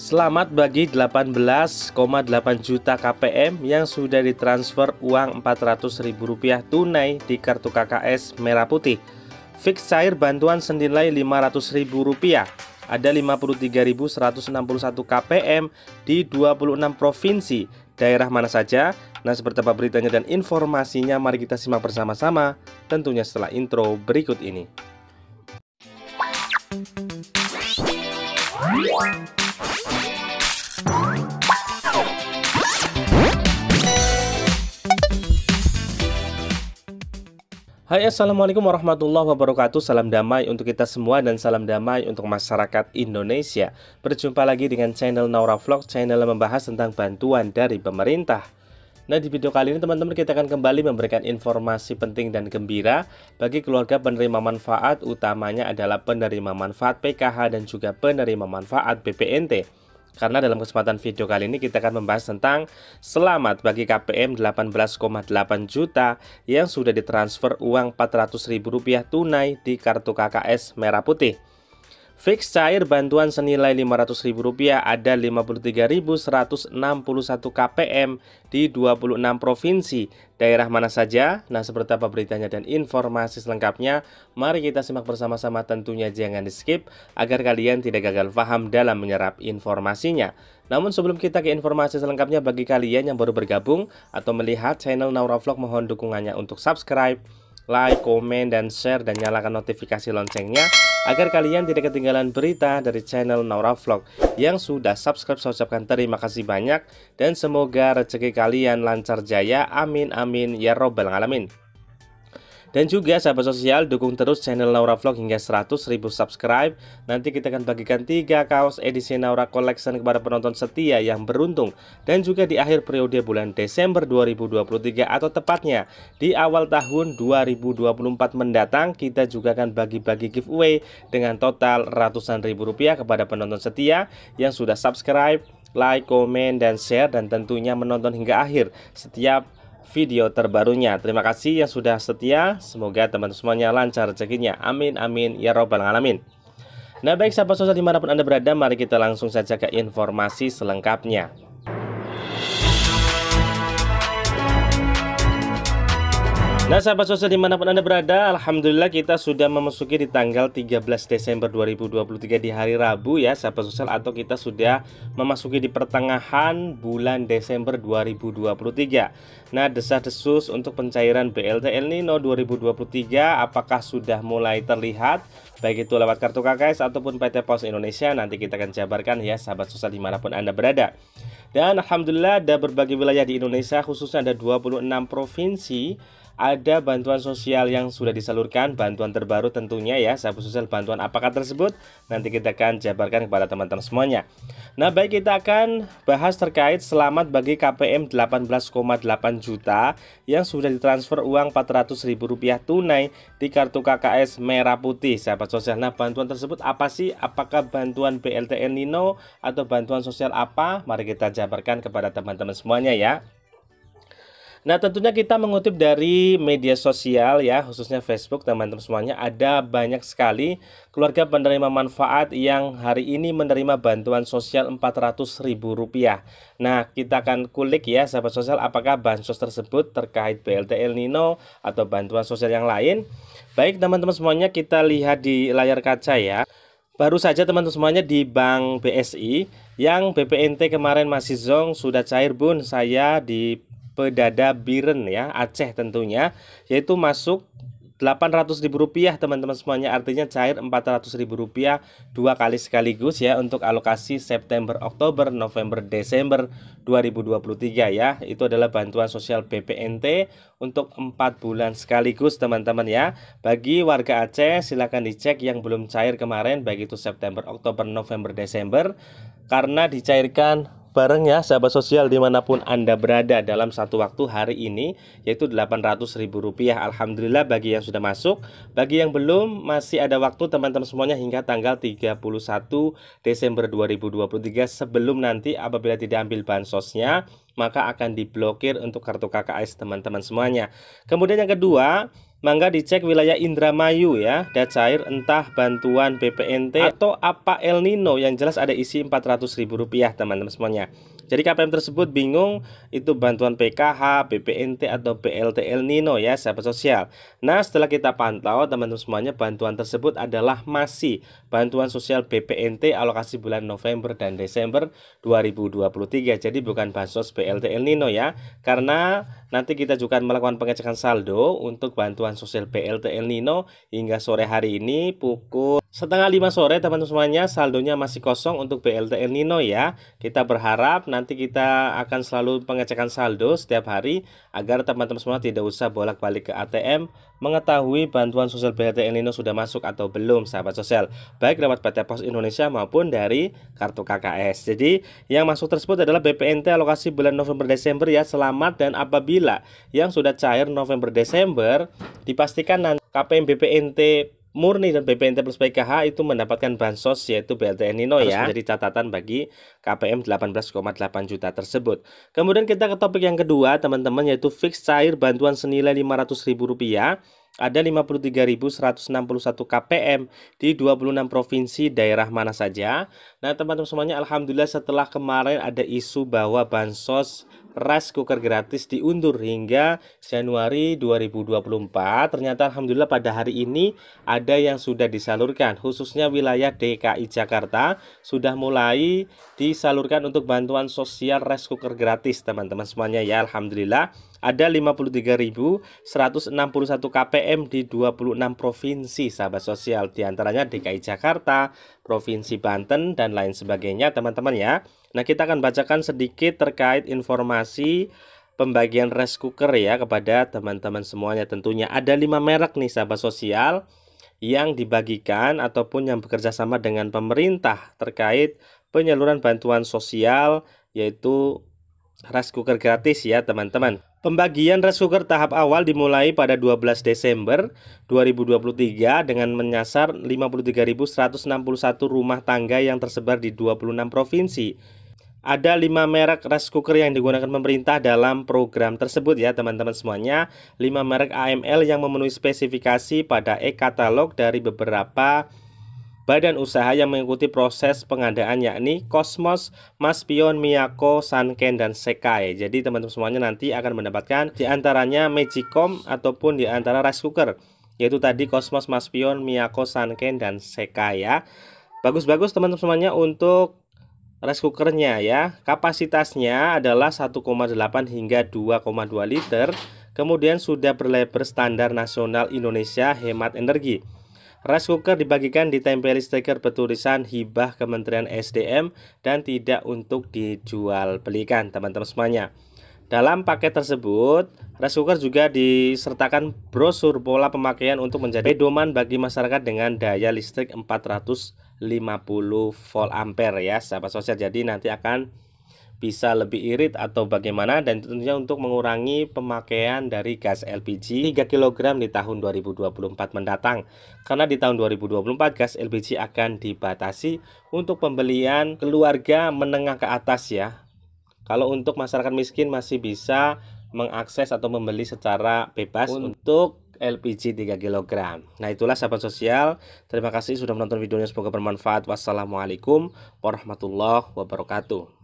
Selamat bagi 18,8 juta KPM yang sudah ditransfer uang Rp400.000 tunai di kartu KKS Merah Putih. Fix cair bantuan senilai Rp500.000. Ada 53.161 KPM di 26 provinsi. Daerah mana saja? Nah, seperti apa beritanya dan informasinya mari kita simak bersama-sama tentunya setelah intro berikut ini. Hai Assalamualaikum warahmatullahi wabarakatuh Salam damai untuk kita semua dan salam damai untuk masyarakat Indonesia Berjumpa lagi dengan channel Naura Vlog Channel yang membahas tentang bantuan dari pemerintah Nah di video kali ini teman-teman kita akan kembali memberikan informasi penting dan gembira Bagi keluarga penerima manfaat utamanya adalah penerima manfaat PKH dan juga penerima manfaat BPNT karena dalam kesempatan video kali ini kita akan membahas tentang selamat bagi KPM 18,8 juta yang sudah ditransfer uang ribu rupiah tunai di kartu KKS Merah Putih. Fix cair bantuan senilai Rp500.000 ada 53.161 KPM di 26 provinsi. Daerah mana saja? Nah, seperti apa beritanya dan informasi selengkapnya, mari kita simak bersama-sama tentunya jangan di-skip agar kalian tidak gagal paham dalam menyerap informasinya. Namun sebelum kita ke informasi selengkapnya bagi kalian yang baru bergabung atau melihat channel Naura Vlog mohon dukungannya untuk subscribe like, komen, dan share, dan nyalakan notifikasi loncengnya agar kalian tidak ketinggalan berita dari channel Naura Vlog yang sudah subscribe saya ucapkan terima kasih banyak dan semoga rezeki kalian lancar jaya amin amin ya robbal alamin dan juga sahabat sosial dukung terus channel Naura Vlog hingga 100.000 subscribe. Nanti kita akan bagikan 3 kaos edisi Naura Collection kepada penonton setia yang beruntung dan juga di akhir periode bulan Desember 2023 atau tepatnya di awal tahun 2024 mendatang kita juga akan bagi-bagi giveaway dengan total ratusan ribu rupiah kepada penonton setia yang sudah subscribe like, komen, dan share dan tentunya menonton hingga akhir setiap video terbarunya. Terima kasih yang sudah setia. Semoga teman teman semuanya lancar rezekinya. Amin amin ya robbal alamin. Nah baik sahabat sosial dimanapun Anda berada, mari kita langsung saja ke informasi selengkapnya. Nah sahabat sosial dimanapun anda berada Alhamdulillah kita sudah memasuki di tanggal 13 Desember 2023 di hari Rabu ya sahabat sosial Atau kita sudah memasuki di pertengahan bulan Desember 2023 Nah desa desus untuk pencairan BLT El Nino 2023 apakah sudah mulai terlihat Baik itu lewat kartu KKS ataupun PT Pos Indonesia Nanti kita akan jabarkan ya sahabat sosial dimanapun anda berada dan Alhamdulillah ada berbagai wilayah di Indonesia khususnya ada 26 provinsi ada bantuan sosial yang sudah disalurkan, bantuan terbaru tentunya ya, sahabat sosial bantuan apakah tersebut? Nanti kita akan jabarkan kepada teman-teman semuanya. Nah, baik kita akan bahas terkait selamat bagi KPM 18,8 juta yang sudah ditransfer uang 400 ribu rupiah tunai di kartu KKS Merah Putih, sahabat sosial. Nah, bantuan tersebut apa sih? Apakah bantuan BLTN Nino atau bantuan sosial apa? Mari kita jabarkan kepada teman-teman semuanya ya. Nah, tentunya kita mengutip dari media sosial ya, khususnya Facebook teman-teman semuanya, ada banyak sekali keluarga penerima manfaat yang hari ini menerima bantuan sosial Rp400.000. Nah, kita akan kulik ya sahabat sosial apakah bansos tersebut terkait BLT El Nino atau bantuan sosial yang lain. Baik, teman-teman semuanya kita lihat di layar kaca ya. Baru saja teman-teman semuanya di Bank BSI yang BPNT kemarin masih zong sudah cair bun saya di Pedada Biren ya, Aceh tentunya, yaitu masuk Rp800.000 teman-teman semuanya artinya cair Rp400.000 dua kali sekaligus ya untuk alokasi September, Oktober, November, Desember 2023 ya. Itu adalah bantuan sosial BPNT untuk 4 bulan sekaligus teman-teman ya. Bagi warga Aceh silakan dicek yang belum cair kemarin baik itu September, Oktober, November, Desember karena dicairkan bareng ya sahabat sosial dimanapun Anda berada dalam satu waktu hari ini yaitu Rp800.000 Alhamdulillah bagi yang sudah masuk bagi yang belum masih ada waktu teman-teman semuanya hingga tanggal 31 Desember 2023 sebelum nanti apabila tidak ambil bansosnya maka akan diblokir untuk kartu KKS teman-teman semuanya kemudian yang kedua Mangga dicek wilayah Indramayu ya, cair entah bantuan BPNT atau apa El Nino yang jelas ada isi 400 ribu rupiah teman-teman semuanya. Jadi KPM tersebut bingung itu bantuan PKH, BPNT atau BLT El Nino ya sahabat sosial. Nah setelah kita pantau teman-teman semuanya bantuan tersebut adalah masih bantuan sosial BPNT alokasi bulan November dan Desember 2023. Jadi bukan bansos BLT El Nino ya karena nanti kita juga melakukan pengecekan saldo untuk bantuan sosial BLT El Nino hingga sore hari ini pukul Setengah lima sore teman-teman semuanya saldonya masih kosong untuk BLT El Nino ya Kita berharap nanti kita akan selalu pengecekan saldo setiap hari Agar teman-teman semua tidak usah bolak-balik ke ATM Mengetahui bantuan sosial BLT El Nino sudah masuk atau belum sahabat sosial Baik lewat PT Pos Indonesia maupun dari kartu KKS Jadi yang masuk tersebut adalah BPNT alokasi bulan November-Desember ya Selamat dan apabila yang sudah cair November-Desember Dipastikan nanti KPM BPNT Murni dan BPNT plus PKH itu mendapatkan bansos yaitu El Nino Harus ya. menjadi catatan bagi KPM 18,8 juta tersebut. Kemudian kita ke topik yang kedua teman-teman yaitu fix cair bantuan senilai ribu rupiah ada 53.161 KPM di 26 provinsi daerah mana saja. Nah, teman-teman semuanya alhamdulillah setelah kemarin ada isu bahwa bansos rice cooker gratis diundur hingga Januari 2024. Ternyata alhamdulillah pada hari ini ada yang sudah disalurkan khususnya wilayah DKI Jakarta sudah mulai disalurkan untuk bantuan sosial rice cooker gratis teman-teman semuanya ya alhamdulillah ada 53.161 KPM di 26 provinsi sahabat sosial diantaranya DKI Jakarta, Provinsi Banten dan lain sebagainya teman-teman ya. Nah kita akan bacakan sedikit terkait informasi pembagian rice cooker ya kepada teman-teman semuanya tentunya ada 5 merek nih sahabat sosial yang dibagikan ataupun yang bekerja sama dengan pemerintah terkait penyaluran bantuan sosial yaitu rice cooker gratis ya teman-teman. Pembagian rice cooker tahap awal dimulai pada 12 Desember 2023 dengan menyasar 53.161 rumah tangga yang tersebar di 26 provinsi. Ada 5 merek rice cooker yang digunakan pemerintah dalam program tersebut ya teman-teman semuanya. 5 merek AML yang memenuhi spesifikasi pada e-katalog dari beberapa badan usaha yang mengikuti proses pengadaan yakni Cosmos, Maspion, Miyako, Sanken, dan Sekai. Jadi teman-teman semuanya nanti akan mendapatkan diantaranya Magicom ataupun diantara Rice Cooker yaitu tadi Cosmos, Maspion, Miyako, Sanken, dan Sekai ya. Bagus-bagus teman-teman semuanya untuk rice cookernya ya kapasitasnya adalah 1,8 hingga 2,2 liter kemudian sudah berlabel standar nasional Indonesia hemat energi Rice cooker dibagikan ditempeli stiker bertulisan hibah Kementerian SDM dan tidak untuk dijual belikan teman-teman semuanya. Dalam paket tersebut, rice cooker juga disertakan brosur pola pemakaian untuk menjadi pedoman bagi masyarakat dengan daya listrik 450 volt ampere ya sahabat sosial. Jadi nanti akan bisa lebih irit atau bagaimana dan tentunya untuk mengurangi pemakaian dari gas LPG 3 kg di tahun 2024 mendatang. Karena di tahun 2024 gas LPG akan dibatasi untuk pembelian keluarga menengah ke atas ya. Kalau untuk masyarakat miskin masih bisa mengakses atau membeli secara bebas untuk LPG 3 kg. Nah itulah sahabat sosial. Terima kasih sudah menonton videonya. Semoga bermanfaat. Wassalamualaikum warahmatullahi wabarakatuh.